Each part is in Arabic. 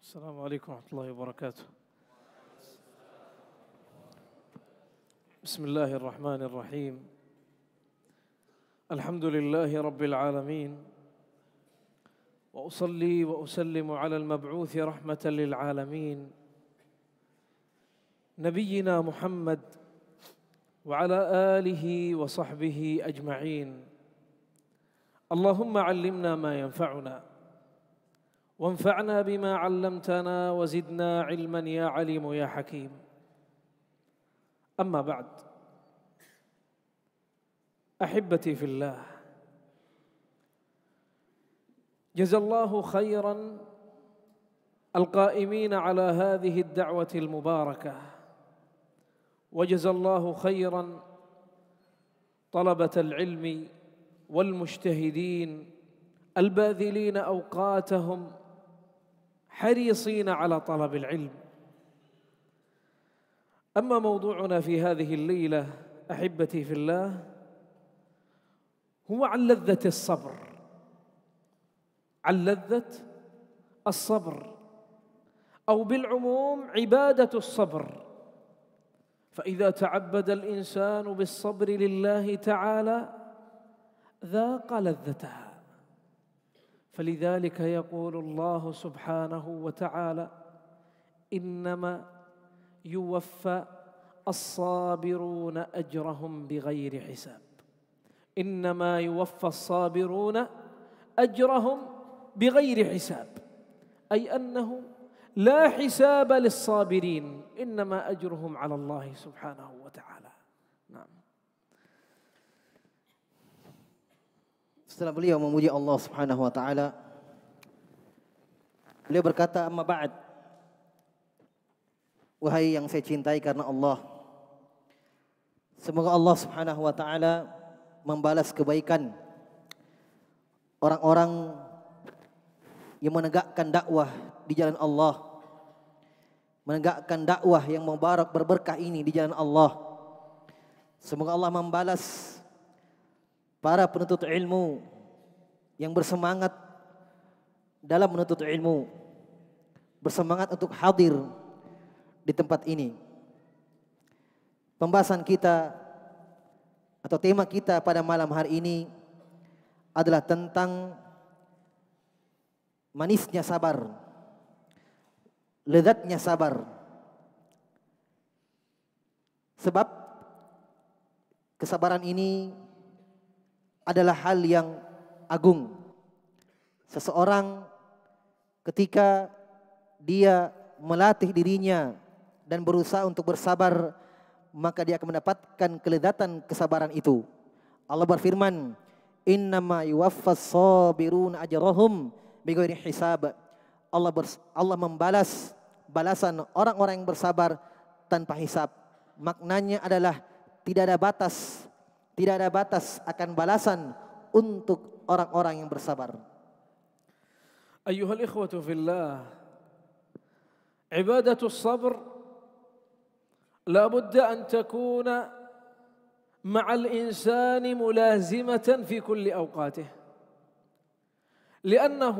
السلام عليكم ورحمة الله وبركاته بسم الله الرحمن الرحيم الحمد لله رب العالمين وأصلي وأسلم على المبعوث رحمة للعالمين نبينا محمد وعلى آله وصحبه أجمعين اللهم علمنا ما ينفعنا وانفعنا بما علمتنا وزدنا علما يا عليم يا حكيم اما بعد احبتي في الله جزا الله خيرا القائمين على هذه الدعوه المباركه وجزا الله خيرا طلبه العلم والمجتهدين الباذلين اوقاتهم حريصين على طلب العلم أما موضوعنا في هذه الليلة أحبتي في الله هو عن لذة الصبر عن لذة الصبر أو بالعموم عبادة الصبر فإذا تعبد الإنسان بالصبر لله تعالى ذاق لذتها فلذلك يقول الله سبحانه وتعالى انما يوفى الصابرون اجرهم بغير حساب انما يوفى الصابرون اجرهم بغير حساب اي انه لا حساب للصابرين انما اجرهم على الله سبحانه وتعالى Setelah beliau memuji Allah Subhanahu wa taala, beliau berkata, "Amma ba'd." Wahai yang saya cintai karena Allah, semoga Allah Subhanahu wa taala membalas kebaikan orang-orang yang menegakkan dakwah di jalan Allah menegakkan dakwah yang mubarak berberkah ini di jalan Allah. Semoga Allah membalas para penuntut ilmu yang bersemangat dalam menuntut ilmu, bersemangat untuk hadir di tempat ini. Pembahasan kita atau tema kita pada malam hari ini adalah tentang manisnya sabar, lezatnya sabar. Sebab kesabaran ini adalah hal yang agung. Seseorang ketika dia melatih dirinya dan berusaha untuk bersabar, maka dia akan mendapatkan kelezatan kesabaran itu. Allah berfirman, "Innama yuwaffas sabirun ajrahum bighairi hisab." Allah ber, Allah membalas balasan orang-orang yang bersabar tanpa hisab. Maknanya adalah tidak ada batas Tidak ada batas akan balasan untuk orang-orang yang bersabar. Ayuhal ikhwatu fillah. Ibadatu sabr la budda an takuna ma'al insani mulazimatan fi kulli awqatih. لانه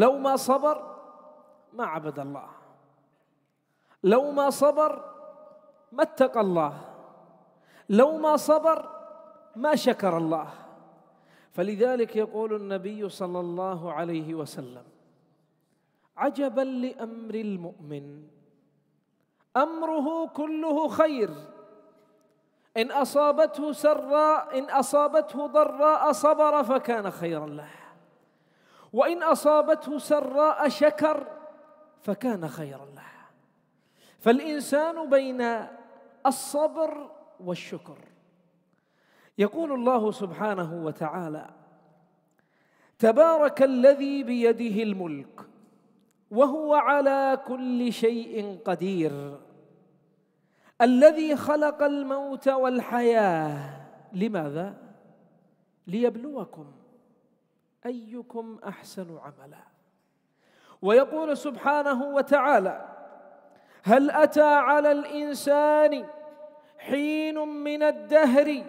لو ما صبر ما عبد الله لو ما صبر ما اتقى الله لو ما صبر ما شكر الله فلذلك يقول النبي صلى الله عليه وسلم عجبا لامر المؤمن امره كله خير ان اصابته سراء ان اصابته ضراء صبر فكان خيرا له وان اصابته سراء شكر فكان خيرا له فالانسان بين الصبر والشكر يقول الله سبحانه وتعالى تبارك الذي بيده الملك وهو على كل شيء قدير الذي خلق الموت والحياه لماذا ليبلوكم ايكم احسن عملا ويقول سبحانه وتعالى هل اتى على الانسان حين من الدهر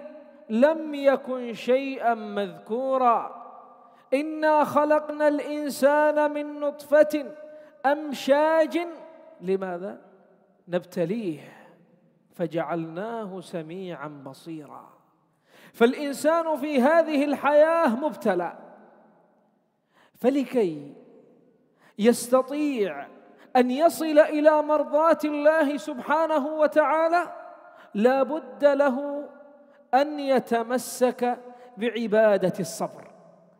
لم يكن شيئا مذكورا انا خلقنا الانسان من نطفه امشاج لماذا نبتليه فجعلناه سميعا بصيرا فالانسان في هذه الحياه مبتلى فلكي يستطيع ان يصل الى مرضاه الله سبحانه وتعالى لا بد له أن يتمسك بعبادة الصبر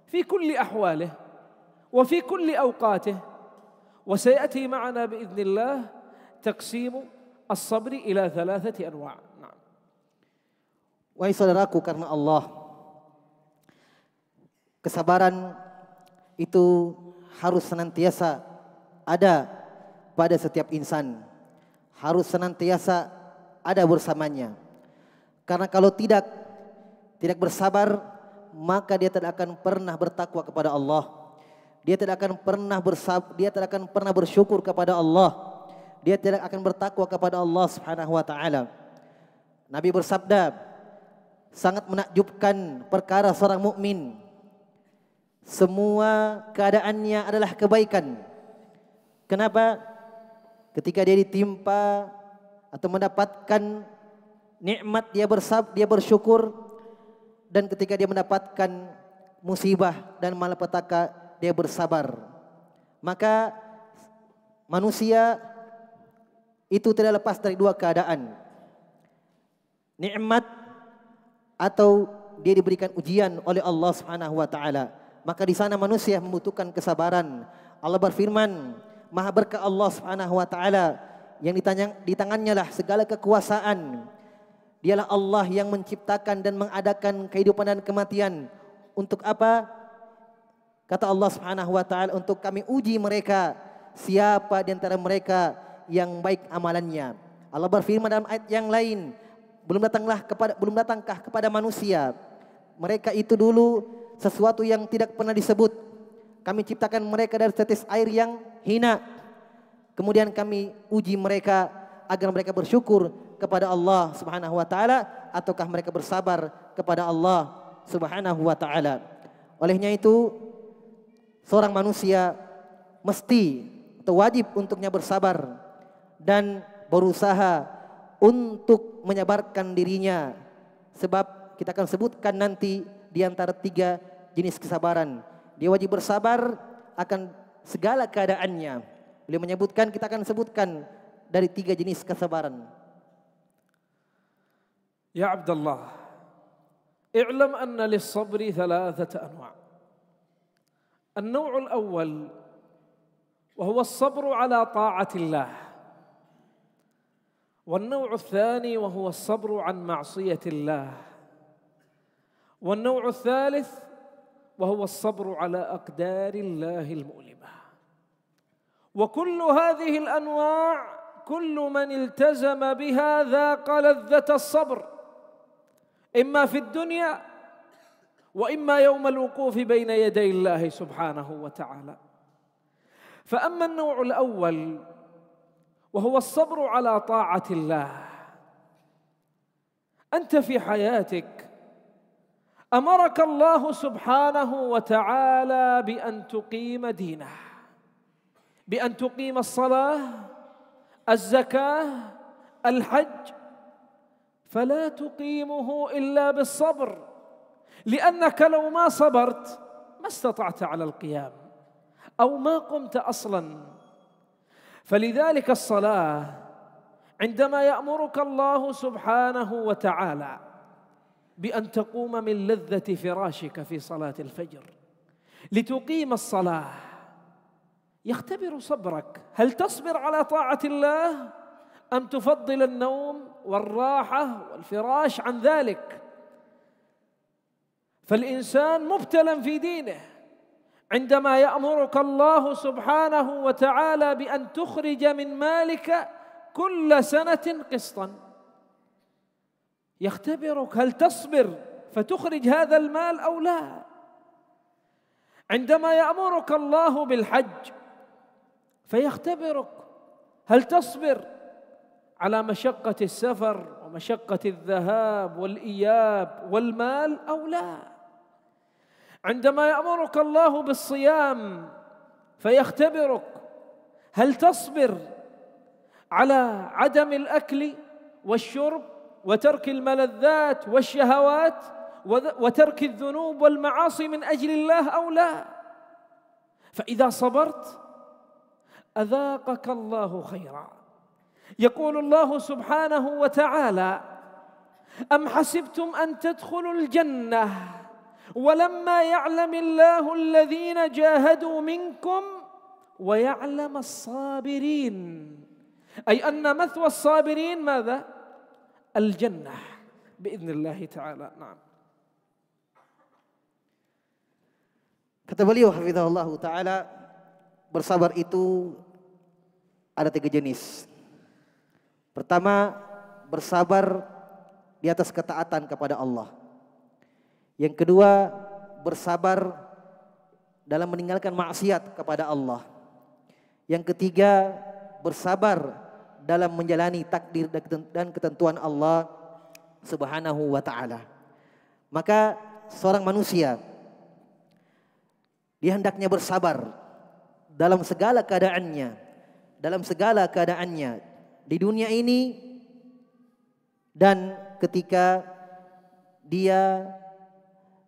في كل أحواله وفي كل أوقاته وسيأتي معنا بإذن الله تقسيم الصبر إلى ثلاثة أنواع نعم Wahai saudaraku karena Allah Kesabaran itu harus senantiasa ada pada setiap insan Harus senantiasa ada bersamanya. Karena kalau tidak tidak bersabar, maka dia tidak akan pernah bertakwa kepada Allah. Dia tidak akan pernah bersab, dia tidak akan pernah bersyukur kepada Allah. Dia tidak akan bertakwa kepada Allah Subhanahu wa taala. Nabi bersabda, sangat menakjubkan perkara seorang mukmin. Semua keadaannya adalah kebaikan. Kenapa? Ketika dia ditimpa atau mendapatkan nikmat dia bersab dia bersyukur dan ketika dia mendapatkan musibah dan malapetaka dia bersabar maka manusia itu tidak lepas dari dua keadaan nikmat atau dia diberikan ujian oleh Allah Subhanahu wa taala maka di sana manusia membutuhkan kesabaran Allah berfirman maha berkah Allah Subhanahu wa taala yang ditanya, di tangannya lah segala kekuasaan. Dialah Allah yang menciptakan dan mengadakan kehidupan dan kematian. Untuk apa? Kata Allah Subhanahu wa taala untuk kami uji mereka siapa di antara mereka yang baik amalannya. Allah berfirman dalam ayat yang lain, belum datanglah kepada belum datangkah kepada manusia mereka itu dulu sesuatu yang tidak pernah disebut. Kami ciptakan mereka dari tetes air yang hina Kemudian kami uji mereka agar mereka bersyukur kepada Allah Subhanahu wa taala ataukah mereka bersabar kepada Allah Subhanahu wa taala. Olehnya itu seorang manusia mesti atau wajib untuknya bersabar dan berusaha untuk menyabarkan dirinya sebab kita akan sebutkan nanti di antara tiga jenis kesabaran. Dia wajib bersabar akan segala keadaannya Beliau menyebutkan, kita akan sebutkan dari tiga jenis kesabaran. Ya Abdullah, اعلم أن للصبر ثلاثة أنواع النوع الأول وهو الصبر على طاعة الله والنوع الثاني وهو الصبر عن معصية الله والنوع الثالث وهو الصبر على أقدار الله المؤلمة وكل هذه الانواع كل من التزم بها ذاق لذه الصبر اما في الدنيا واما يوم الوقوف بين يدي الله سبحانه وتعالى فاما النوع الاول وهو الصبر على طاعه الله انت في حياتك امرك الله سبحانه وتعالى بان تقيم دينه بأن تقيم الصلاة الزكاة الحج فلا تقيمه إلا بالصبر لأنك لو ما صبرت ما استطعت على القيام أو ما قمت أصلا فلذلك الصلاة عندما يأمرك الله سبحانه وتعالى بأن تقوم من لذة فراشك في صلاة الفجر لتقيم الصلاة يختبر صبرك هل تصبر على طاعة الله أم تفضل النوم والراحة والفراش عن ذلك فالإنسان مبتلى في دينه عندما يأمرك الله سبحانه وتعالى بأن تخرج من مالك كل سنة قسطا يختبرك هل تصبر فتخرج هذا المال أو لا عندما يأمرك الله بالحج فيختبرك هل تصبر على مشقة السفر ومشقة الذهاب والإياب والمال أو لا عندما يأمرك الله بالصيام فيختبرك هل تصبر على عدم الأكل والشرب وترك الملذات والشهوات وترك الذنوب والمعاصي من أجل الله أو لا فإذا صبرت أذاقك الله خيرا يقول الله سبحانه وتعالى أم حسبتم أن تدخلوا الجنة ولما يعلم الله الذين جاهدوا منكم ويعلم الصابرين أي أن مثوى الصابرين ماذا؟ الجنة بإذن الله تعالى نعم Kata beliau hafizahullah taala bersabar itu ada tiga jenis. Pertama, bersabar di atas ketaatan kepada Allah. Yang kedua, bersabar dalam meninggalkan maksiat kepada Allah. Yang ketiga, bersabar dalam menjalani takdir dan ketentuan Allah Subhanahu wa taala. Maka seorang manusia dia hendaknya bersabar dalam segala keadaannya dalam segala keadaannya di dunia ini dan ketika dia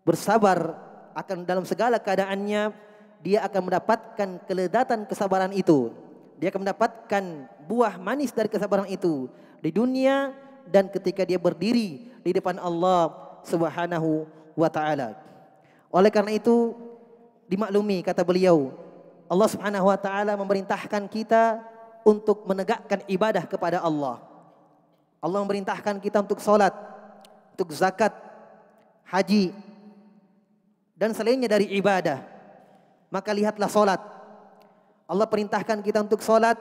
bersabar akan dalam segala keadaannya dia akan mendapatkan keledatan kesabaran itu dia akan mendapatkan buah manis dari kesabaran itu di dunia dan ketika dia berdiri di depan Allah Subhanahu wa taala oleh karena itu dimaklumi kata beliau Allah Subhanahu wa taala memerintahkan kita untuk menegakkan ibadah kepada Allah. Allah memerintahkan kita untuk salat, untuk zakat, haji dan selainnya dari ibadah. Maka lihatlah salat. Allah perintahkan kita untuk salat.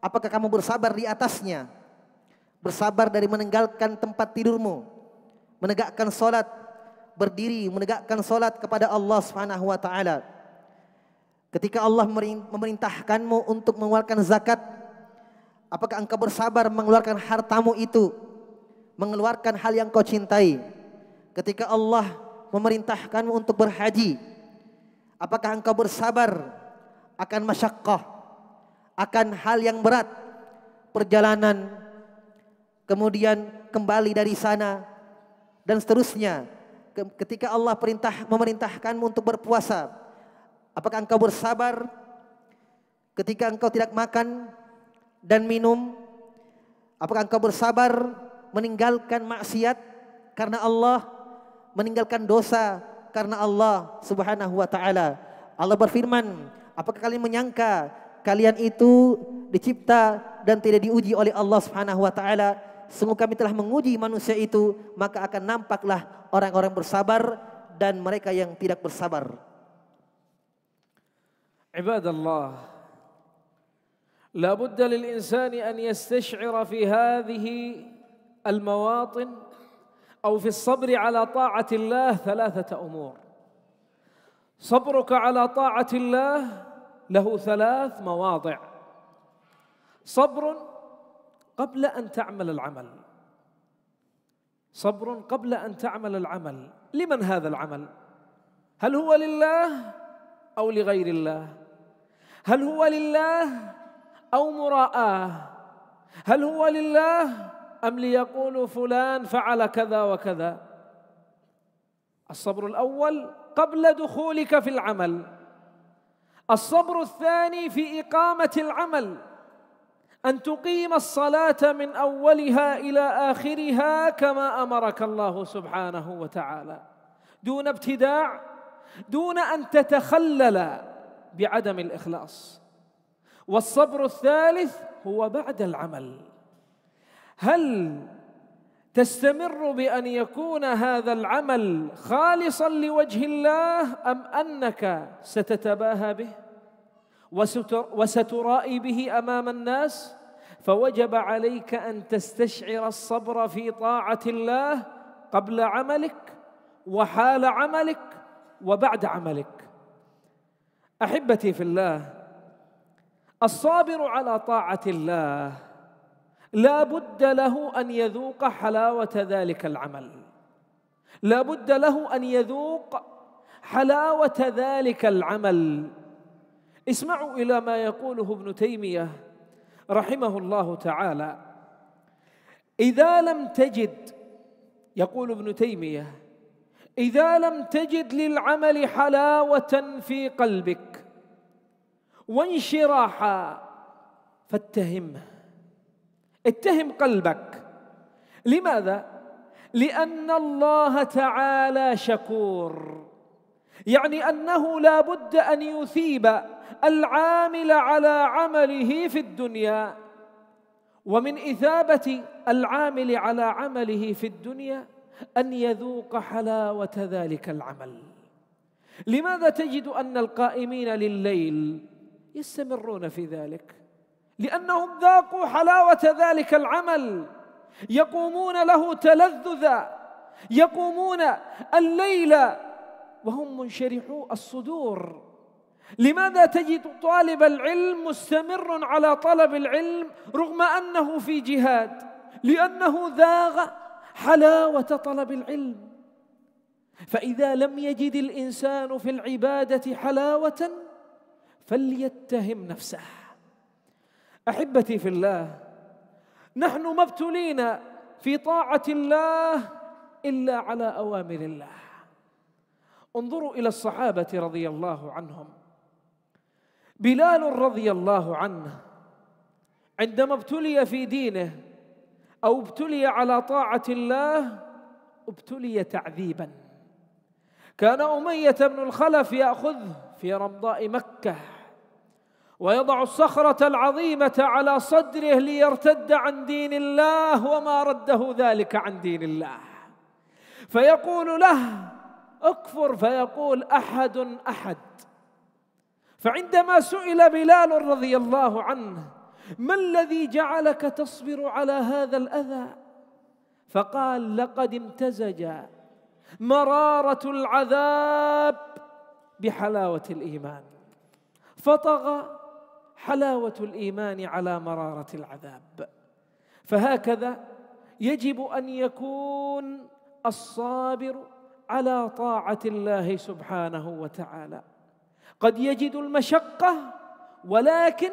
Apakah kamu bersabar di atasnya? Bersabar dari meninggalkan tempat tidurmu, menegakkan salat, berdiri menegakkan salat kepada Allah Subhanahu wa taala Ketika Allah memerintahkanmu untuk mengeluarkan zakat, apakah engkau bersabar mengeluarkan hartamu itu? Mengeluarkan hal yang kau cintai. Ketika Allah memerintahkanmu untuk berhaji, apakah engkau bersabar akan masyakkah, akan hal yang berat, perjalanan, kemudian kembali dari sana, dan seterusnya. Ketika Allah perintah memerintahkanmu untuk berpuasa, Apakah engkau bersabar ketika engkau tidak makan dan minum? Apakah engkau bersabar meninggalkan maksiat karena Allah, meninggalkan dosa karena Allah Subhanahu wa taala? Allah berfirman, apakah kalian menyangka kalian itu dicipta dan tidak diuji oleh Allah Subhanahu wa taala? Sungguh kami telah menguji manusia itu, maka akan nampaklah orang-orang bersabar dan mereka yang tidak bersabar. عباد الله لا بد للإنسان أن يستشعر في هذه المواطن أو في الصبر على طاعة الله ثلاثة أمور صبرك على طاعة الله له ثلاث مواضع صبر قبل أن تعمل العمل صبر قبل أن تعمل العمل لمن هذا العمل؟ هل هو لله أو لغير الله؟ هل هو لله أو مراءاه هل هو لله أم ليقول فلان فعل كذا وكذا الصبر الأول قبل دخولك في العمل الصبر الثاني في إقامة العمل أن تقيم الصلاة من أولها إلى آخرها كما أمرك الله سبحانه وتعالى دون ابتداع دون أن تتخلل بعدم الإخلاص والصبر الثالث هو بعد العمل هل تستمر بأن يكون هذا العمل خالصا لوجه الله أم أنك ستتباهى به وسترائي به أمام الناس فوجب عليك أن تستشعر الصبر في طاعة الله قبل عملك وحال عملك وبعد عملك احبتي في الله الصابر على طاعه الله لا بد له ان يذوق حلاوه ذلك العمل لا بد له ان يذوق حلاوه ذلك العمل اسمعوا الى ما يقوله ابن تيميه رحمه الله تعالى اذا لم تجد يقول ابن تيميه اذا لم تجد للعمل حلاوه في قلبك وانشراحا فاتهمه اتهم قلبك لماذا لان الله تعالى شكور يعني انه لا بد ان يثيب العامل على عمله في الدنيا ومن اثابه العامل على عمله في الدنيا ان يذوق حلاوه ذلك العمل لماذا تجد ان القائمين لليل يستمرون في ذلك لانهم ذاقوا حلاوه ذلك العمل يقومون له تلذذا يقومون الليل وهم منشرحو الصدور لماذا تجد طالب العلم مستمر على طلب العلم رغم انه في جهاد لانه ذاغ حلاوه طلب العلم فاذا لم يجد الانسان في العباده حلاوه فليتهم نفسه احبتي في الله نحن ما ابتلينا في طاعه الله الا على اوامر الله انظروا الى الصحابه رضي الله عنهم بلال رضي الله عنه عندما ابتلي في دينه او ابتلي على طاعه الله ابتلي تعذيبا كان اميه بن الخلف ياخذه في رمضاء مكه ويضع الصخرة العظيمة على صدره ليرتد عن دين الله وما رده ذلك عن دين الله فيقول له اكفر فيقول أحد أحد فعندما سئل بلال رضي الله عنه ما الذي جعلك تصبر على هذا الأذى فقال لقد امتزج مرارة العذاب بحلاوة الإيمان فطغى حلاوة الإيمان على مرارة العذاب فهكذا يجب أن يكون الصابر على طاعة الله سبحانه وتعالى قد يجد المشقة ولكن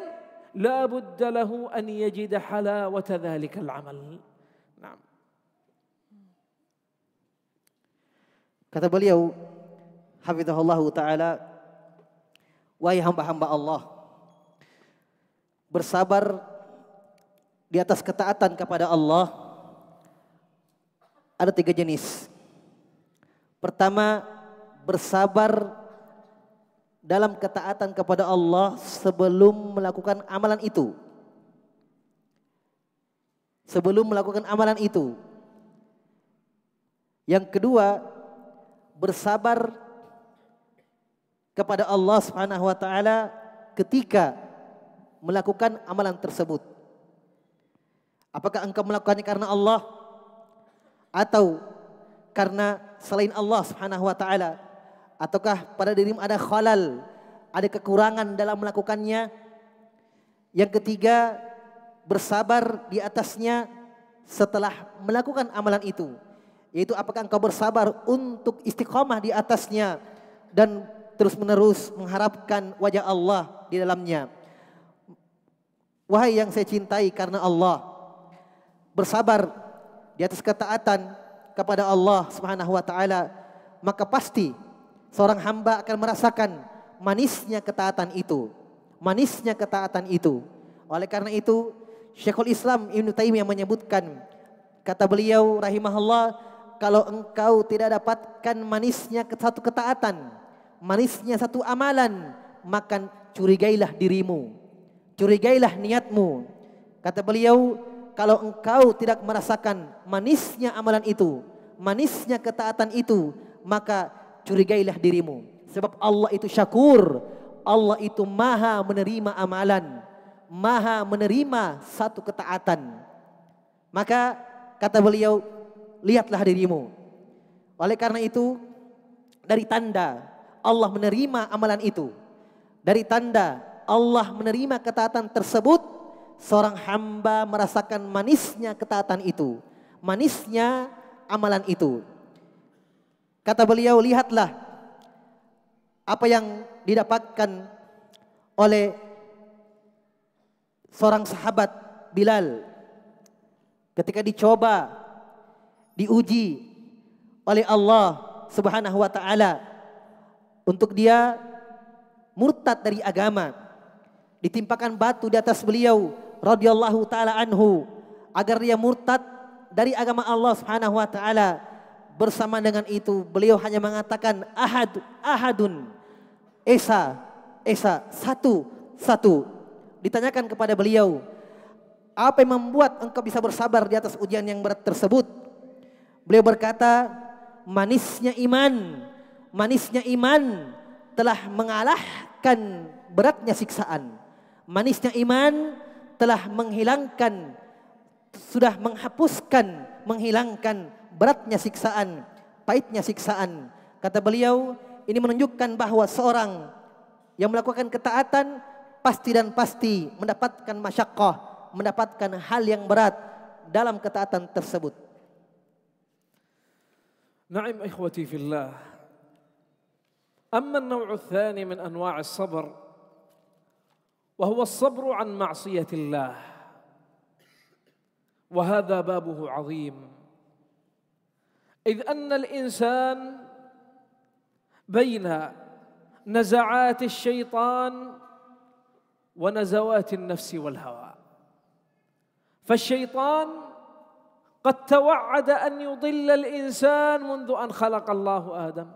لا بد له أن يجد حلاوة ذلك العمل نعم كتب اليوم حفظه الله تعالى hamba-hamba الله bersabar di atas ketaatan kepada Allah ada tiga jenis. Pertama, bersabar dalam ketaatan kepada Allah sebelum melakukan amalan itu. Sebelum melakukan amalan itu. Yang kedua, bersabar kepada Allah Subhanahu wa taala ketika melakukan amalan tersebut. Apakah engkau melakukannya karena Allah atau karena selain Allah Subhanahu wa taala? Ataukah pada dirimu ada khalal, ada kekurangan dalam melakukannya? Yang ketiga, bersabar di atasnya setelah melakukan amalan itu. Yaitu apakah engkau bersabar untuk istiqomah di atasnya dan terus-menerus mengharapkan wajah Allah di dalamnya. Wahai yang saya cintai karena Allah, bersabar di atas ketaatan kepada Allah Subhanahu wa taala, maka pasti seorang hamba akan merasakan manisnya ketaatan itu. Manisnya ketaatan itu. Oleh karena itu, Syekhul Islam Ibn Taimiyah menyebutkan kata beliau rahimahullah, kalau engkau tidak dapatkan manisnya satu ketaatan, manisnya satu amalan, maka curigailah dirimu curigailah niatmu. Kata beliau, kalau engkau tidak merasakan manisnya amalan itu, manisnya ketaatan itu, maka curigailah dirimu. Sebab Allah itu syakur, Allah itu maha menerima amalan, maha menerima satu ketaatan. Maka kata beliau, lihatlah dirimu. Oleh karena itu, dari tanda Allah menerima amalan itu, dari tanda Allah menerima ketaatan tersebut, seorang hamba merasakan manisnya ketaatan itu, manisnya amalan itu. Kata beliau, lihatlah apa yang didapatkan oleh seorang sahabat Bilal ketika dicoba, diuji oleh Allah Subhanahu wa taala untuk dia murtad dari agama ditimpakan batu di atas beliau radhiyallahu taala anhu agar dia murtad dari agama Allah Subhanahu wa taala. Bersama dengan itu beliau hanya mengatakan ahad ahadun Esa Esa satu satu. Ditanyakan kepada beliau, apa yang membuat engkau bisa bersabar di atas ujian yang berat tersebut? Beliau berkata, manisnya iman, manisnya iman telah mengalahkan beratnya siksaan manisnya iman telah menghilangkan, sudah menghapuskan, menghilangkan beratnya siksaan, pahitnya siksaan. Kata beliau, ini menunjukkan bahwa seorang yang melakukan ketaatan pasti dan pasti mendapatkan masyakoh, mendapatkan hal yang berat dalam ketaatan tersebut. نعم إخوتي في الله أما thani min من أنواع وهو الصبر عن معصية الله وهذا بابه عظيم إذ أن الإنسان بين نزعات الشيطان ونزوات النفس والهوى فالشيطان قد توعد أن يضل الإنسان منذ أن خلق الله آدم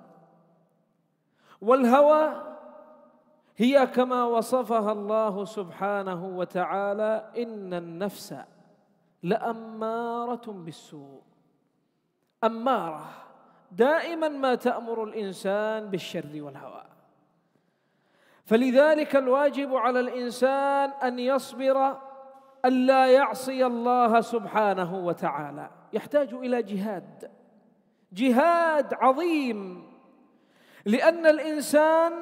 والهوى هي كما وصفها الله سبحانه وتعالى إن النفس لأمارة بالسوء أمارة دائما ما تأمر الإنسان بالشر والهوى فلذلك الواجب على الإنسان أن يصبر ألا يعصي الله سبحانه وتعالى يحتاج إلى جهاد جهاد عظيم لأن الإنسان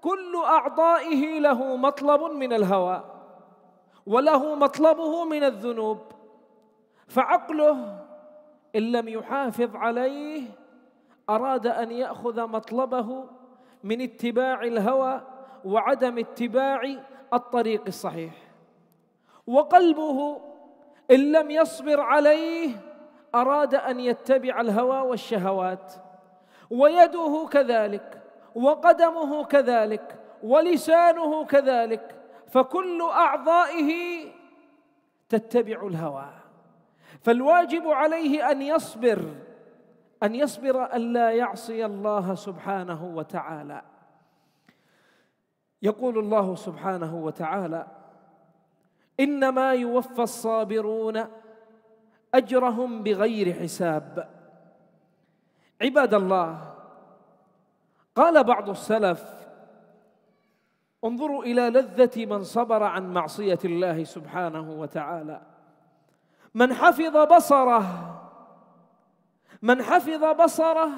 كل أعضائه له مطلب من الهوى وله مطلبه من الذنوب فعقله إن لم يحافظ عليه أراد أن يأخذ مطلبه من اتباع الهوى وعدم اتباع الطريق الصحيح وقلبه إن لم يصبر عليه أراد أن يتبع الهوى والشهوات ويده كذلك وقدمه كذلك ولسانه كذلك فكل اعضائه تتبع الهوى فالواجب عليه ان يصبر ان يصبر الا يعصي الله سبحانه وتعالى يقول الله سبحانه وتعالى انما يوفى الصابرون اجرهم بغير حساب عباد الله قال بعض السلف انظروا الى لذه من صبر عن معصيه الله سبحانه وتعالى من حفظ بصره من حفظ بصره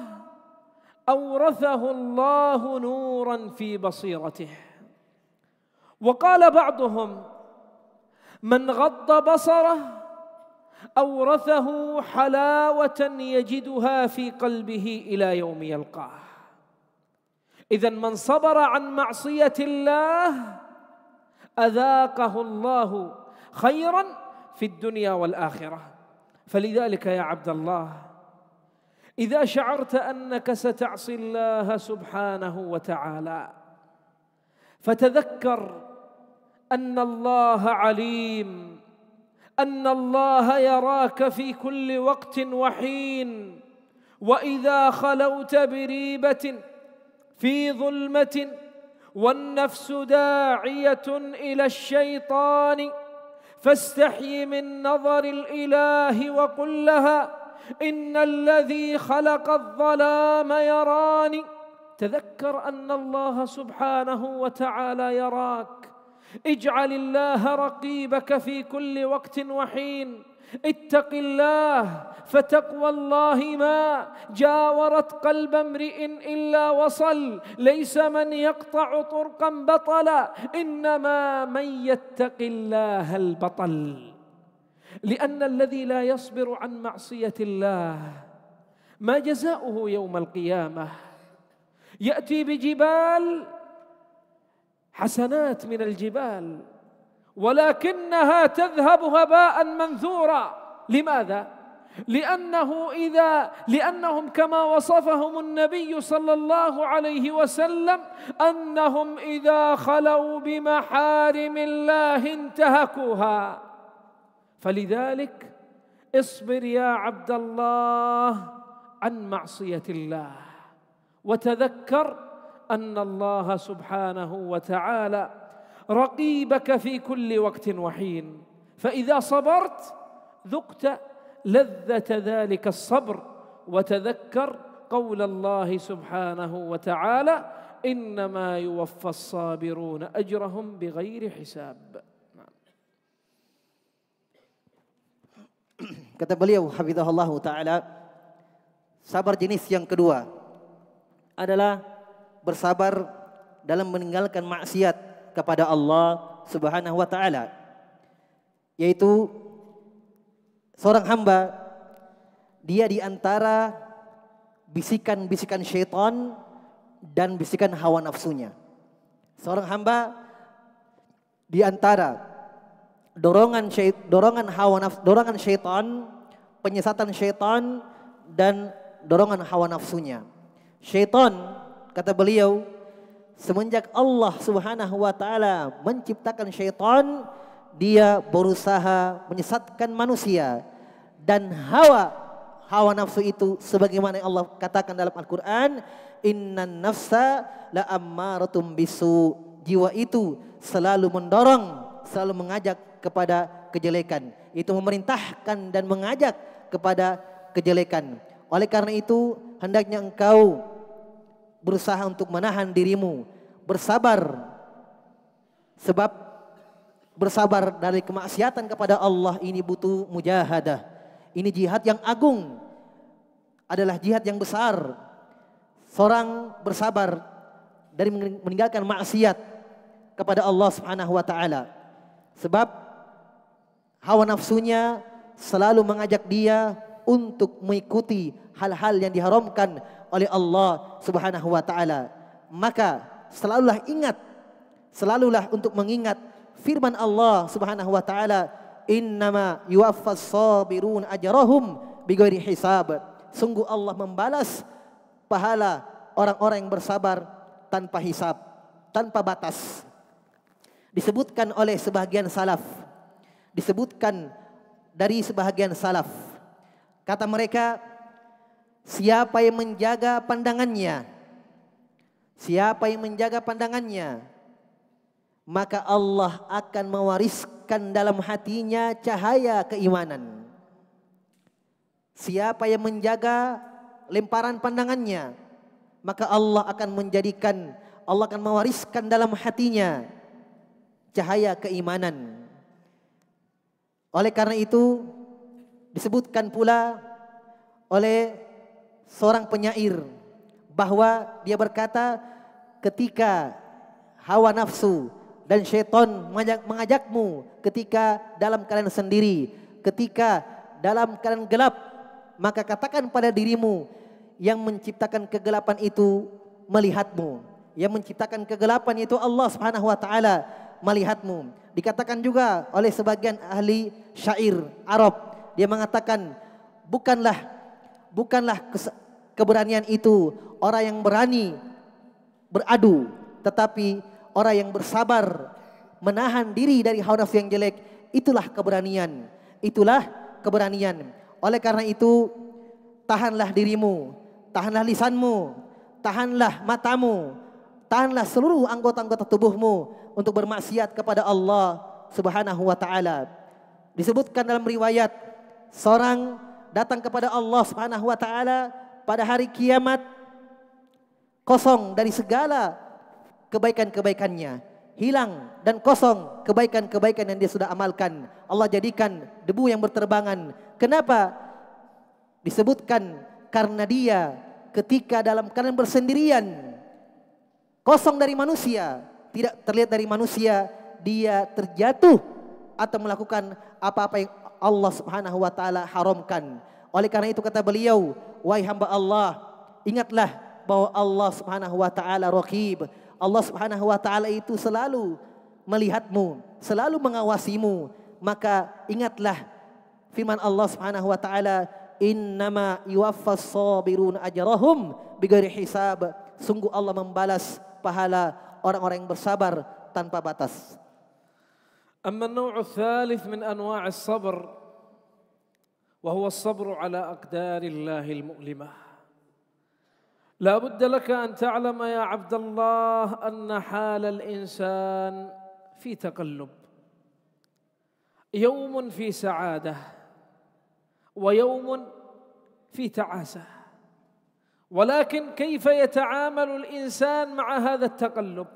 اورثه الله نورا في بصيرته وقال بعضهم من غض بصره اورثه حلاوه يجدها في قلبه الى يوم يلقاه إذا من صبر عن معصية الله أذاقه الله خيرا في الدنيا والآخرة فلذلك يا عبد الله إذا شعرت أنك ستعصي الله سبحانه وتعالى فتذكر أن الله عليم أن الله يراك في كل وقت وحين وإذا خلوت بريبة في ظلمة والنفس داعية إلى الشيطان فاستحي من نظر الإله وقل لها إن الذي خلق الظلام يراني تذكر أن الله سبحانه وتعالى يراك اجعل الله رقيبك في كل وقت وحين اتق الله فتقوى الله ما جاورت قلب امرئ الا وصل ليس من يقطع طرقا بطلا انما من يتق الله البطل لان الذي لا يصبر عن معصيه الله ما جزاؤه يوم القيامه ياتي بجبال حسنات من الجبال ولكنها تذهب هباء منثورا لماذا لانه اذا لانهم كما وصفهم النبي صلى الله عليه وسلم انهم اذا خلوا بمحارم الله انتهكوها فلذلك اصبر يا عبد الله عن معصيه الله وتذكر ان الله سبحانه وتعالى رقيبك في كل وقت وحين فإذا صبرت ذقت لذة ذلك الصبر وتذكر قول الله سبحانه وتعالى إنما يوفى الصابرون أجرهم بغير حساب Kata beliau hafizahullah taala sabar jenis yang kedua adalah bersabar dalam meninggalkan maksiat kepada Allah Subhanahu wa taala yaitu seorang hamba dia di antara bisikan-bisikan syaitan dan bisikan hawa nafsunya. Seorang hamba di antara dorongan syait, dorongan hawa nafsu, dorongan syaitan, penyesatan syaitan dan dorongan hawa nafsunya. Syaitan kata beliau Semenjak Allah Subhanahu wa taala menciptakan syaitan, dia berusaha menyesatkan manusia dan hawa hawa nafsu itu sebagaimana Allah katakan dalam Al-Qur'an, "Innan nafsa la'ammaratum bisu." Jiwa itu selalu mendorong, selalu mengajak kepada kejelekan. Itu memerintahkan dan mengajak kepada kejelekan. Oleh karena itu, hendaknya engkau berusaha untuk menahan dirimu, bersabar. Sebab bersabar dari kemaksiatan kepada Allah ini butuh mujahadah. Ini jihad yang agung. Adalah jihad yang besar. Seorang bersabar dari meninggalkan maksiat kepada Allah Subhanahu wa taala. Sebab hawa nafsunya selalu mengajak dia untuk mengikuti hal-hal yang diharamkan oleh Allah Subhanahu wa taala. Maka selalulah ingat, selalulah untuk mengingat firman Allah Subhanahu wa taala, "Innama yuwaffas sabirun ajrahum bighairi hisab." Sungguh Allah membalas pahala orang-orang yang bersabar tanpa hisab, tanpa batas. Disebutkan oleh sebagian salaf, disebutkan dari sebagian salaf. Kata mereka, siapa yang menjaga pandangannya, siapa yang menjaga pandangannya, maka Allah akan mewariskan dalam hatinya cahaya keimanan. Siapa yang menjaga lemparan pandangannya, maka Allah akan menjadikan Allah akan mewariskan dalam hatinya cahaya keimanan. Oleh karena itu disebutkan pula oleh seorang penyair bahwa dia berkata ketika hawa nafsu dan syaitan mengajakmu ketika dalam kalian sendiri, ketika dalam kalian gelap, maka katakan pada dirimu yang menciptakan kegelapan itu melihatmu. Yang menciptakan kegelapan itu Allah Subhanahu wa taala melihatmu. Dikatakan juga oleh sebagian ahli syair Arab, dia mengatakan bukanlah bukanlah keberanian itu orang yang berani beradu, tetapi orang yang bersabar menahan diri dari hawa nafsu yang jelek, itulah keberanian. Itulah keberanian. Oleh karena itu, tahanlah dirimu, tahanlah lisanmu, tahanlah matamu, tahanlah seluruh anggota-anggota tubuhmu untuk bermaksiat kepada Allah Subhanahu wa taala. Disebutkan dalam riwayat seorang datang kepada Allah Subhanahu wa taala pada hari kiamat kosong dari segala kebaikan-kebaikannya, hilang dan kosong kebaikan-kebaikan yang dia sudah amalkan. Allah jadikan debu yang berterbangan. Kenapa? Disebutkan karena dia ketika dalam keadaan bersendirian kosong dari manusia, tidak terlihat dari manusia, dia terjatuh atau melakukan apa-apa yang Allah Subhanahu wa taala haramkan. Oleh karena itu kata beliau, wahai hamba Allah, ingatlah bahwa Allah Subhanahu wa taala raqib. Allah Subhanahu wa taala itu selalu melihatmu, selalu mengawasimu. Maka ingatlah firman Allah Subhanahu wa taala, "Innama yuwaffas sabirun ajrahum bighairi hisab." Sungguh Allah membalas pahala orang-orang yang bersabar tanpa batas. أما النوع الثالث من أنواع الصبر وهو الصبر على أقدار الله المؤلمة لا بد لك أن تعلم يا عبد الله أن حال الإنسان في تقلب يوم في سعادة ويوم في تعاسة ولكن كيف يتعامل الإنسان مع هذا التقلب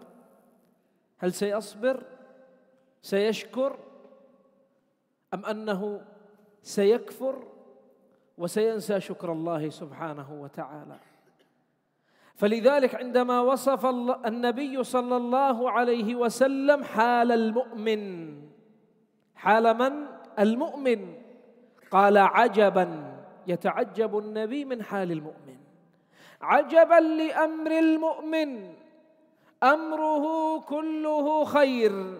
هل سيصبر؟ سيشكر أم أنه سيكفر وسينسى شكر الله سبحانه وتعالى فلذلك عندما وصف النبي صلى الله عليه وسلم حال المؤمن حال من المؤمن قال عجبا يتعجب النبي من حال المؤمن عجبا لامر المؤمن امره كله خير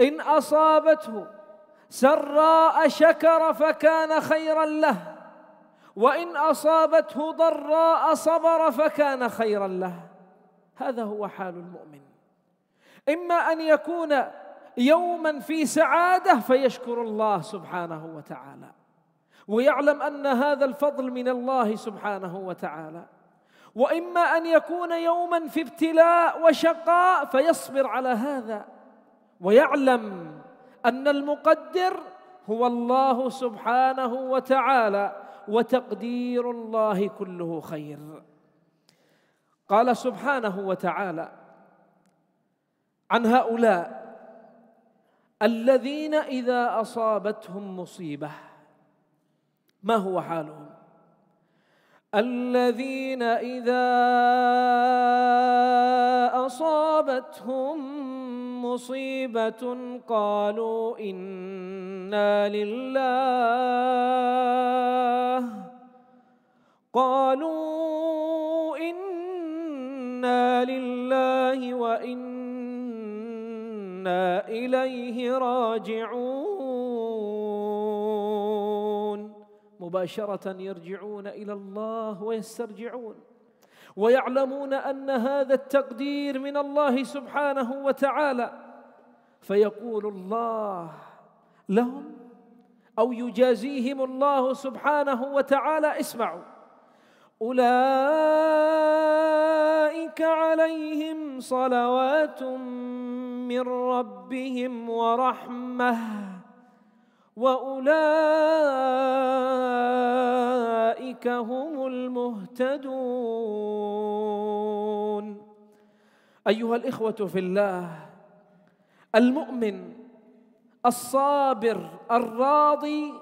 إن أصابته سراء شكر فكان خيرا له وإن أصابته ضراء صبر فكان خيرا له هذا هو حال المؤمن إما أن يكون يوما في سعادة فيشكر الله سبحانه وتعالى ويعلم أن هذا الفضل من الله سبحانه وتعالى وإما أن يكون يوما في ابتلاء وشقاء فيصبر على هذا ويعلم أن المقدر هو الله سبحانه وتعالى وتقدير الله كله خير قال سبحانه وتعالى عن هؤلاء الذين إذا أصابتهم مصيبة ما هو حالهم الذين إذا أصابتهم مصيبة قالوا إنا لله قالوا إنا لله وإنا إليه راجعون مباشرة يرجعون إلى الله ويسترجعون ويعلمون أن هذا التقدير من الله سبحانه وتعالى فيقول الله لهم أو يجازيهم الله سبحانه وتعالى اسمعوا أولئك عليهم صلوات من ربهم ورحمه واولئك هم المهتدون ايها الاخوه في الله المؤمن الصابر الراضي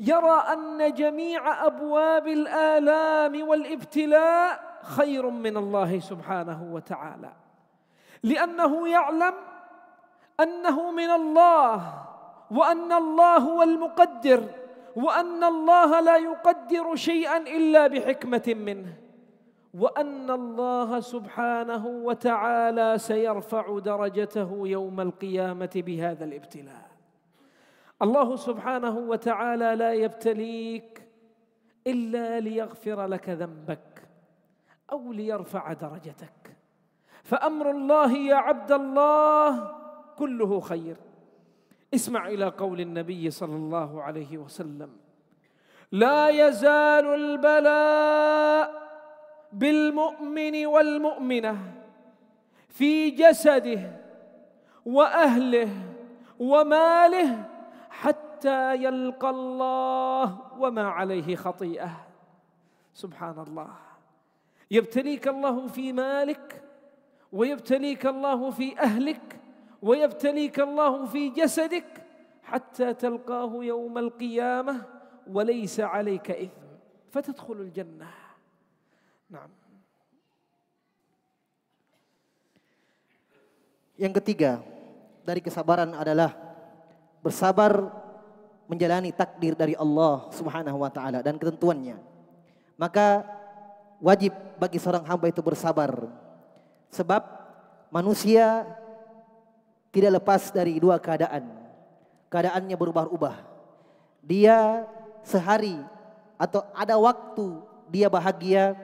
يرى ان جميع ابواب الالام والابتلاء خير من الله سبحانه وتعالى لانه يعلم انه من الله وأن الله هو المقدر وأن الله لا يقدر شيئا إلا بحكمة منه وأن الله سبحانه وتعالى سيرفع درجته يوم القيامة بهذا الابتلاء الله سبحانه وتعالى لا يبتليك إلا ليغفر لك ذنبك أو ليرفع درجتك فأمر الله يا عبد الله كله خير اسمع إلى قول النبي صلى الله عليه وسلم لا يزال البلاء بالمؤمن والمؤمنة في جسده وأهله وماله حتى يلقى الله وما عليه خطيئة سبحان الله يبتليك الله في مالك ويبتليك الله في أهلك ويبتليك الله في جسدك حتى تلقاه يوم القيامة وليس عليك إثم فتدخل الجنة نعم Yang ketiga dari kesabaran adalah bersabar menjalani takdir dari Allah Subhanahu wa taala dan ketentuannya. Maka wajib bagi seorang hamba itu bersabar. Sebab manusia tidak lepas dari dua keadaan. Keadaannya berubah-ubah. Dia sehari atau ada waktu dia bahagia,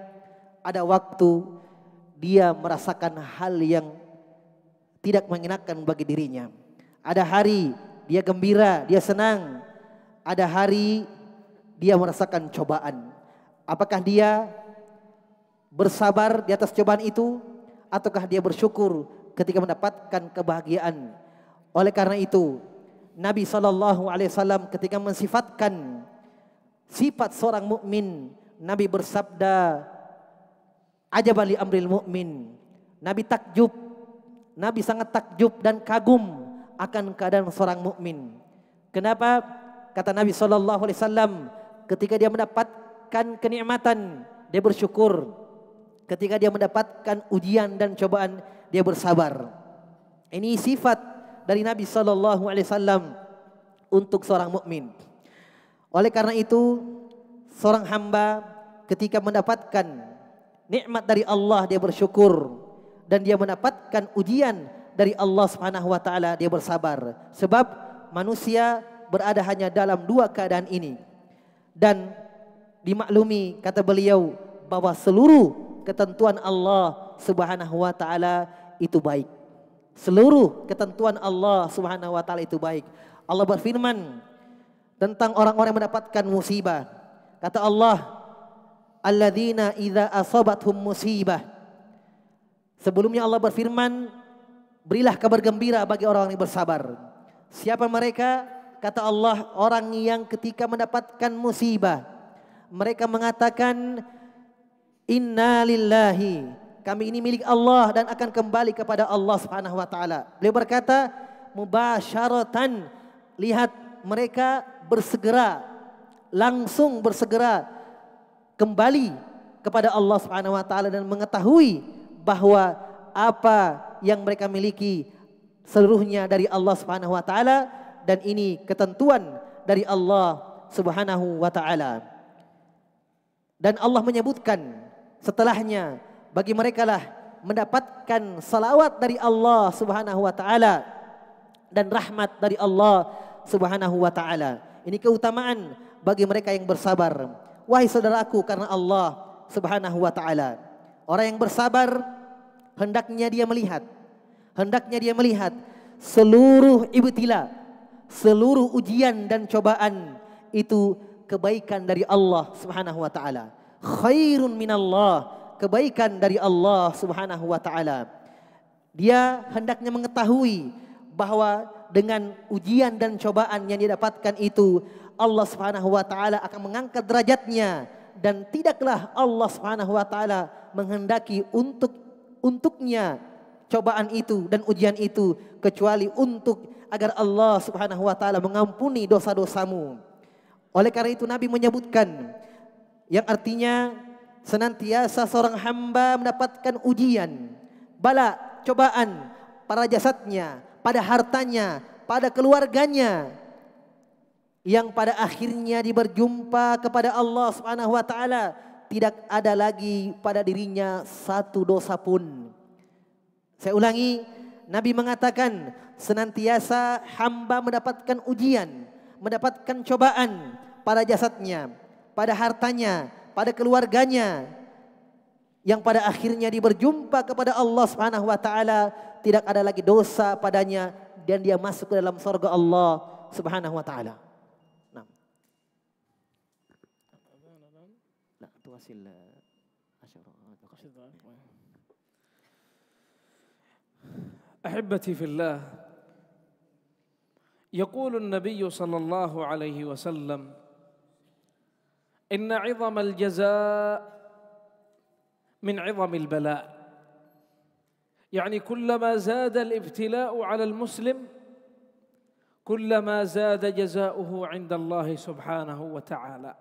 ada waktu dia merasakan hal yang tidak menyenangkan bagi dirinya. Ada hari dia gembira, dia senang. Ada hari dia merasakan cobaan. Apakah dia bersabar di atas cobaan itu ataukah dia bersyukur ketika mendapatkan kebahagiaan. Oleh karena itu, Nabi Shallallahu Alaihi Wasallam ketika mensifatkan sifat seorang mukmin, Nabi bersabda, bali amril mukmin." Nabi takjub, Nabi sangat takjub dan kagum akan keadaan seorang mukmin. Kenapa? Kata Nabi Shallallahu Alaihi Wasallam, ketika dia mendapatkan kenikmatan, dia bersyukur. Ketika dia mendapatkan ujian dan cobaan, dia bersabar. Ini sifat dari Nabi sallallahu alaihi wasallam untuk seorang mukmin. Oleh karena itu, seorang hamba ketika mendapatkan nikmat dari Allah dia bersyukur dan dia mendapatkan ujian dari Allah Subhanahu wa taala dia bersabar. Sebab manusia berada hanya dalam dua keadaan ini. Dan dimaklumi kata beliau bahwa seluruh ketentuan Allah Subhanahu wa taala itu baik. Seluruh ketentuan Allah Subhanahu wa taala itu baik. Allah berfirman tentang orang-orang yang mendapatkan musibah. Kata Allah, "Alladzina idza asabathum musibah." Sebelumnya Allah berfirman, "Berilah kabar gembira bagi orang-orang yang bersabar." Siapa mereka? Kata Allah, orang yang ketika mendapatkan musibah, mereka mengatakan, "Inna lillahi kami ini milik Allah dan akan kembali kepada Allah Subhanahu wa taala. Beliau berkata, "Mubasyaratan." Lihat mereka bersegera langsung bersegera kembali kepada Allah Subhanahu wa taala dan mengetahui bahwa apa yang mereka miliki seluruhnya dari Allah Subhanahu wa taala dan ini ketentuan dari Allah Subhanahu wa taala. Dan Allah menyebutkan setelahnya bagi mereka lah mendapatkan salawat dari Allah Subhanahu wa taala dan rahmat dari Allah Subhanahu wa taala. Ini keutamaan bagi mereka yang bersabar. Wahai saudaraku karena Allah Subhanahu wa taala. Orang yang bersabar hendaknya dia melihat hendaknya dia melihat seluruh ibtila, seluruh ujian dan cobaan itu kebaikan dari Allah Subhanahu wa taala. Khairun minallah kebaikan dari Allah Subhanahu wa taala. Dia hendaknya mengetahui bahwa dengan ujian dan cobaan yang dia dapatkan itu Allah Subhanahu wa taala akan mengangkat derajatnya dan tidaklah Allah Subhanahu wa taala menghendaki untuk untuknya cobaan itu dan ujian itu kecuali untuk agar Allah Subhanahu wa taala mengampuni dosa-dosamu. Oleh karena itu Nabi menyebutkan yang artinya Senantiasa seorang hamba mendapatkan ujian, bala, cobaan pada jasadnya, pada hartanya, pada keluarganya yang pada akhirnya diberjumpa kepada Allah Subhanahu wa taala tidak ada lagi pada dirinya satu dosa pun. Saya ulangi, Nabi mengatakan senantiasa hamba mendapatkan ujian, mendapatkan cobaan pada jasadnya, pada hartanya, pada keluarganya yang pada akhirnya dia kepada Allah Subhanahu wa taala tidak ada lagi dosa padanya dan dia masuk ke dalam surga Allah Subhanahu wa taala. في الله يقول النبي صلى الله عليه وسلم إن عظم الجزاء من عظم البلاء يعني كلما زاد الابتلاء على المسلم كلما زاد جزاؤه عند الله سبحانه وتعالى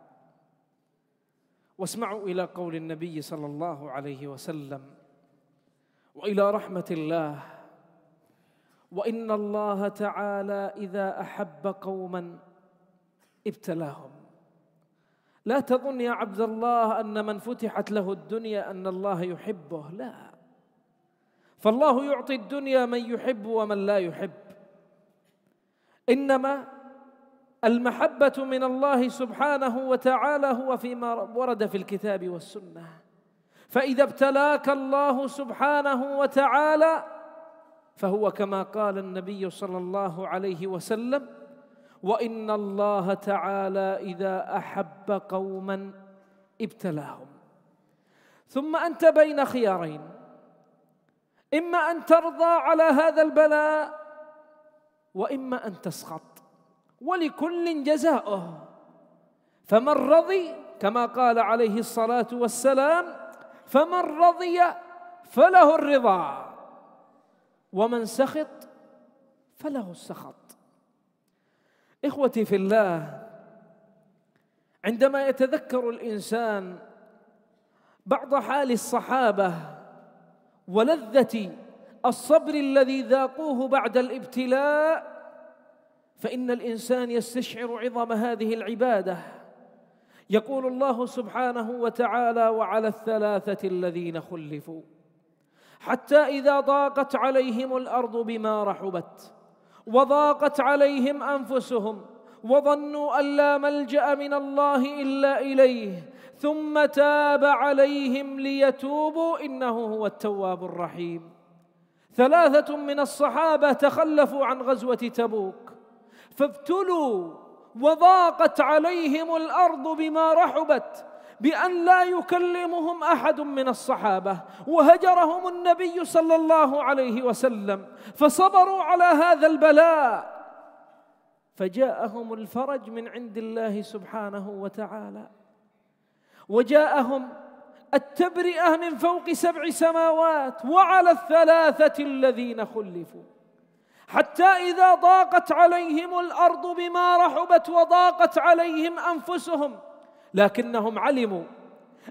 واسمعوا إلى قول النبي صلى الله عليه وسلم وإلى رحمة الله وإن الله تعالى إذا أحب قوما ابتلاهم لا تظن يا عبد الله أن من فتحت له الدنيا أن الله يحبه لا فالله يعطي الدنيا من يحب ومن لا يحب إنما المحبة من الله سبحانه وتعالى هو فيما ورد في الكتاب والسنة فإذا ابتلاك الله سبحانه وتعالى فهو كما قال النبي صلى الله عليه وسلم وان الله تعالى اذا احب قوما ابتلاهم ثم انت بين خيارين اما ان ترضى على هذا البلاء واما ان تسخط ولكل جزاؤه فمن رضي كما قال عليه الصلاه والسلام فمن رضي فله الرضا ومن سخط فله السخط إخوتي في الله عندما يتذكر الإنسان بعض حال الصحابة ولذة الصبر الذي ذاقوه بعد الابتلاء فإن الإنسان يستشعر عظم هذه العبادة يقول الله سبحانه وتعالى وعلى الثلاثة الذين خلفوا حتى إذا ضاقت عليهم الأرض بما رحبت وضاقت عليهم انفسهم وظنوا ان لا ملجا من الله الا اليه ثم تاب عليهم ليتوبوا انه هو التواب الرحيم ثلاثه من الصحابه تخلفوا عن غزوه تبوك فابتلوا وضاقت عليهم الارض بما رحبت بأن لا يكلمهم أحد من الصحابة وهجرهم النبي صلى الله عليه وسلم فصبروا على هذا البلاء فجاءهم الفرج من عند الله سبحانه وتعالى وجاءهم التبرئة من فوق سبع سماوات وعلى الثلاثة الذين خلفوا حتى إذا ضاقت عليهم الأرض بما رحبت وضاقت عليهم أنفسهم لكنهم علموا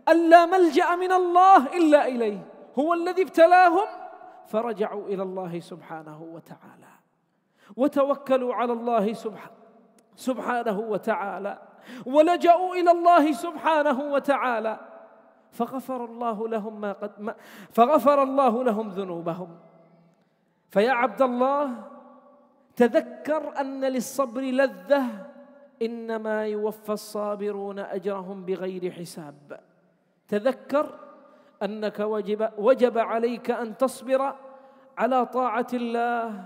أن لا ملجأ من الله إلا إليه هو الذي ابتلاهم فرجعوا إلى الله سبحانه وتعالى وتوكلوا على الله سبحانه سبحانه وتعالى ولجأوا إلى الله سبحانه وتعالى فغفر الله لهم ما قد ما فغفر الله لهم ذنوبهم فيا عبد الله تذكر أن للصبر لذة انما يوفى الصابرون اجرهم بغير حساب تذكر انك وجب وجب عليك ان تصبر على طاعه الله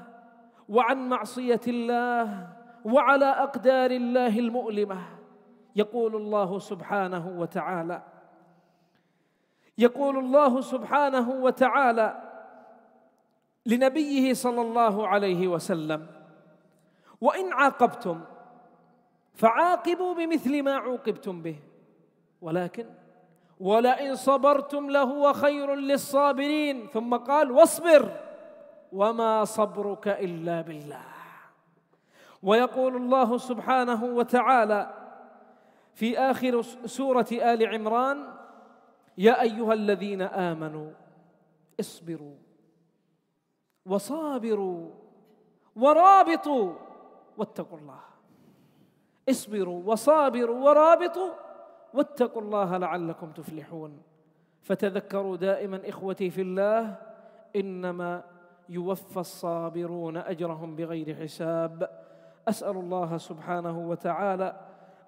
وعن معصيه الله وعلى اقدار الله المؤلمه يقول الله سبحانه وتعالى يقول الله سبحانه وتعالى لنبيه صلى الله عليه وسلم وان عاقبتم فعاقبوا بمثل ما عوقبتم به ولكن ولئن صبرتم لهو خير للصابرين ثم قال واصبر وما صبرك الا بالله ويقول الله سبحانه وتعالى في اخر سوره ال عمران يا ايها الذين امنوا اصبروا وصابروا ورابطوا واتقوا الله اصبروا وصابروا ورابطوا واتقوا الله لعلكم تفلحون فتذكروا دائما إخوتي في الله إنما يوفى الصابرون أجرهم بغير حساب أسأل الله سبحانه وتعالى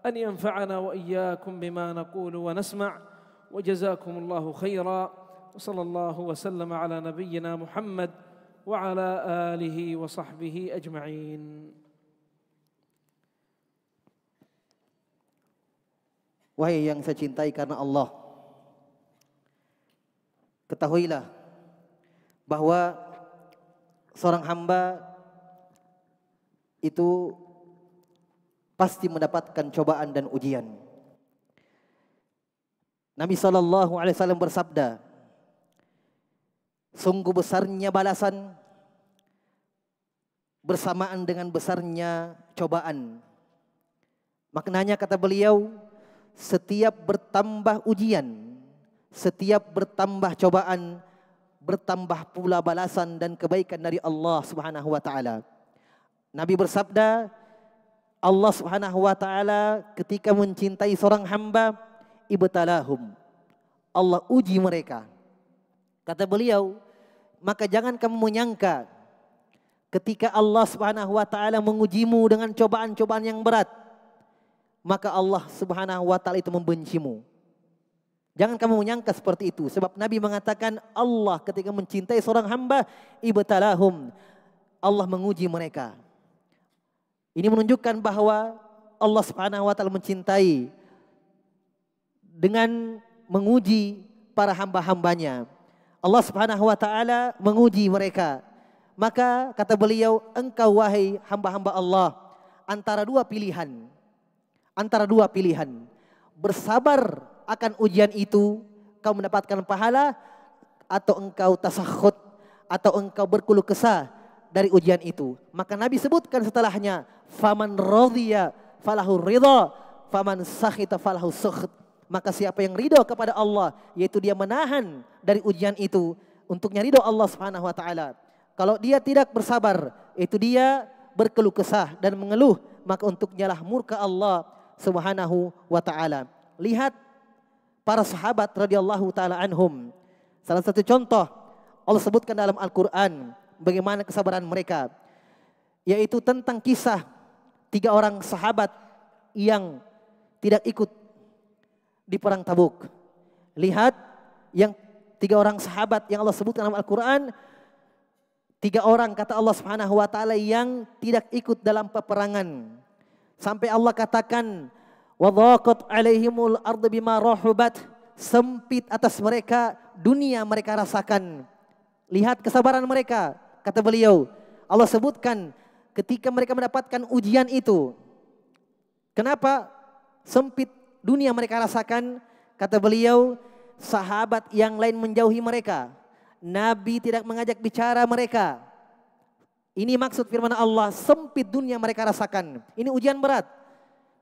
أن ينفعنا وإياكم بما نقول ونسمع وجزاكم الله خيرا وصلى الله وسلم على نبينا محمد وعلى آله وصحبه أجمعين Wahai yang saya cintai karena Allah. Ketahuilah bahwa seorang hamba itu pasti mendapatkan cobaan dan ujian. Nabi saw bersabda, sungguh besarnya balasan bersamaan dengan besarnya cobaan. Maknanya kata beliau, setiap bertambah ujian, setiap bertambah cobaan, bertambah pula balasan dan kebaikan dari Allah Subhanahu wa taala. Nabi bersabda, Allah Subhanahu wa taala ketika mencintai seorang hamba, ibtalahum. Allah uji mereka. Kata beliau, maka jangan kamu menyangka ketika Allah Subhanahu wa taala mengujimu dengan cobaan-cobaan yang berat, maka Allah Subhanahu wa taala itu membencimu. Jangan kamu menyangka seperti itu sebab Nabi mengatakan Allah ketika mencintai seorang hamba ibtalahum. Allah menguji mereka. Ini menunjukkan bahwa Allah Subhanahu wa taala mencintai dengan menguji para hamba-hambanya. Allah Subhanahu wa taala menguji mereka. Maka kata beliau, engkau wahai hamba-hamba Allah antara dua pilihan antara dua pilihan. Bersabar akan ujian itu, kau mendapatkan pahala atau engkau tasakhut atau engkau berkeluh kesah dari ujian itu. Maka Nabi sebutkan setelahnya, faman radhiya falahu ridha, faman sakhita falahu sukhut. Maka siapa yang ridho kepada Allah, yaitu dia menahan dari ujian itu, untuknya ridho Allah Subhanahu wa taala. Kalau dia tidak bersabar, itu dia berkeluh kesah dan mengeluh, maka untuknya lah murka Allah Subhanahu wa taala. Lihat para sahabat radhiyallahu taala anhum. Salah satu contoh Allah sebutkan dalam Al-Qur'an bagaimana kesabaran mereka yaitu tentang kisah tiga orang sahabat yang tidak ikut di perang Tabuk. Lihat yang tiga orang sahabat yang Allah sebutkan dalam Al-Qur'an tiga orang kata Allah Subhanahu wa taala yang tidak ikut dalam peperangan Sampai Allah katakan, "Wadhaqat 'alaihimul ardu bima rahubat." Sempit atas mereka dunia mereka rasakan. Lihat kesabaran mereka, kata beliau. Allah sebutkan ketika mereka mendapatkan ujian itu. Kenapa sempit dunia mereka rasakan? Kata beliau, sahabat yang lain menjauhi mereka. Nabi tidak mengajak bicara mereka. Ini maksud firman Allah, sempit dunia mereka rasakan. Ini ujian berat.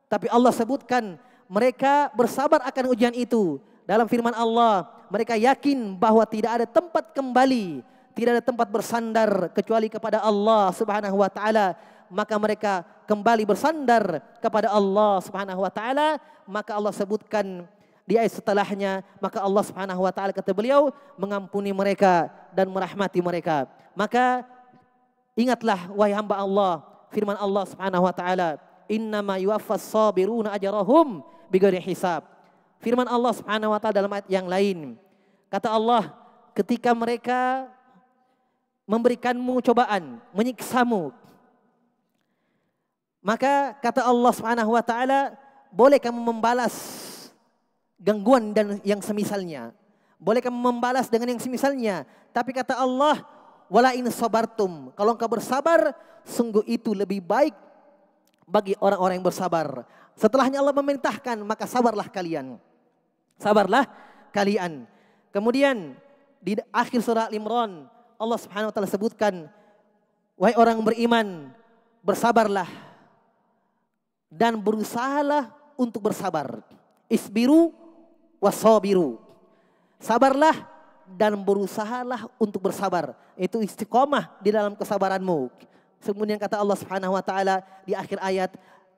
Tapi Allah sebutkan mereka bersabar akan ujian itu. Dalam firman Allah, mereka yakin bahwa tidak ada tempat kembali, tidak ada tempat bersandar kecuali kepada Allah Subhanahu wa taala. Maka mereka kembali bersandar kepada Allah Subhanahu wa taala, maka Allah sebutkan di ayat setelahnya maka Allah Subhanahu wa taala kata beliau mengampuni mereka dan merahmati mereka. Maka Ingatlah wahai hamba Allah, firman Allah Subhanahu wa taala, "Innama yuwaffas sabiruna ajrahum bighairi hisab." Firman Allah Subhanahu wa taala dalam ayat yang lain. Kata Allah, ketika mereka memberikanmu cobaan, menyiksamu, maka kata Allah Subhanahu wa taala, boleh kamu membalas gangguan dan yang semisalnya. Boleh kamu membalas dengan yang semisalnya, tapi kata Allah, wala in sabartum. Kalau engkau bersabar, sungguh itu lebih baik bagi orang-orang yang bersabar. Setelahnya Allah memerintahkan, maka sabarlah kalian. Sabarlah kalian. Kemudian di akhir surah Al-Imran, Allah Subhanahu wa taala sebutkan, "Wahai orang beriman, bersabarlah dan berusahalah untuk bersabar. Isbiru wasabiru." Sabarlah dan berusahalah untuk bersabar. Itu istiqomah di dalam kesabaranmu. yang kata Allah Subhanahu wa taala di akhir ayat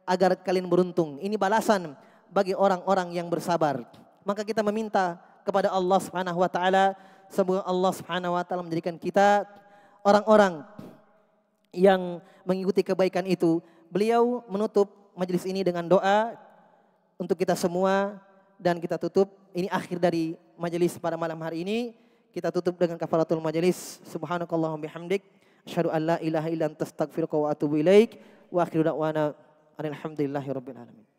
agar kalian beruntung. Ini balasan bagi orang-orang yang bersabar. Maka kita meminta kepada Allah Subhanahu wa taala semoga Allah Subhanahu wa taala menjadikan kita orang-orang yang mengikuti kebaikan itu. Beliau menutup majelis ini dengan doa untuk kita semua dan kita tutup ini akhir dari majelis pada malam hari ini. Kita tutup dengan kafaratul majelis. Subhanakallahumma bihamdik. Asyhadu an la ilaha illa anta wa atubu ilaik. Wa akhiru da'wana alhamdulillahi rabbil alamin.